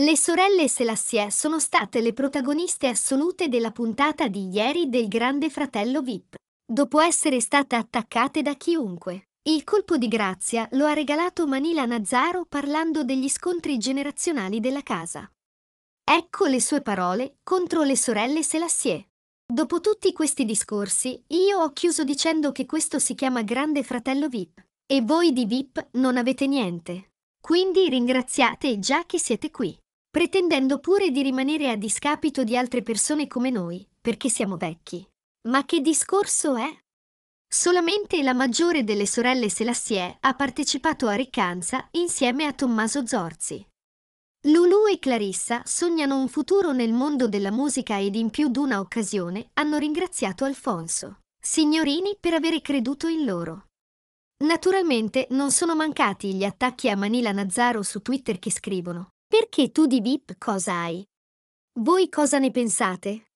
Le sorelle Selassie sono state le protagoniste assolute della puntata di ieri del Grande Fratello VIP. Dopo essere state attaccate da chiunque, il colpo di grazia lo ha regalato Manila Nazzaro parlando degli scontri generazionali della casa. Ecco le sue parole contro le sorelle Selassie. Dopo tutti questi discorsi, io ho chiuso dicendo che questo si chiama Grande Fratello VIP e voi di VIP non avete niente. Quindi ringraziate già che siete qui pretendendo pure di rimanere a discapito di altre persone come noi, perché siamo vecchi. Ma che discorso è? Solamente la maggiore delle sorelle Selassie ha partecipato a Riccanza insieme a Tommaso Zorzi. Lulu e Clarissa sognano un futuro nel mondo della musica ed in più d'una occasione hanno ringraziato Alfonso, signorini per aver creduto in loro. Naturalmente non sono mancati gli attacchi a Manila Nazzaro su Twitter che scrivono perché tu di VIP cosa hai? Voi cosa ne pensate?